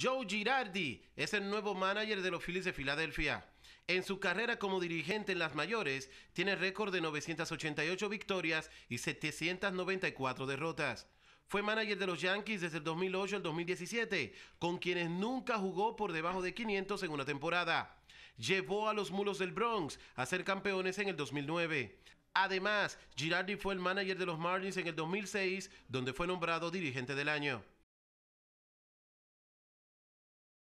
Joe Girardi es el nuevo manager de los Phillies de Filadelfia. En su carrera como dirigente en las mayores, tiene récord de 988 victorias y 794 derrotas. Fue manager de los Yankees desde el 2008 al 2017, con quienes nunca jugó por debajo de 500 en una temporada. Llevó a los Mulos del Bronx a ser campeones en el 2009. Además, Girardi fue el manager de los Marlins en el 2006, donde fue nombrado dirigente del año.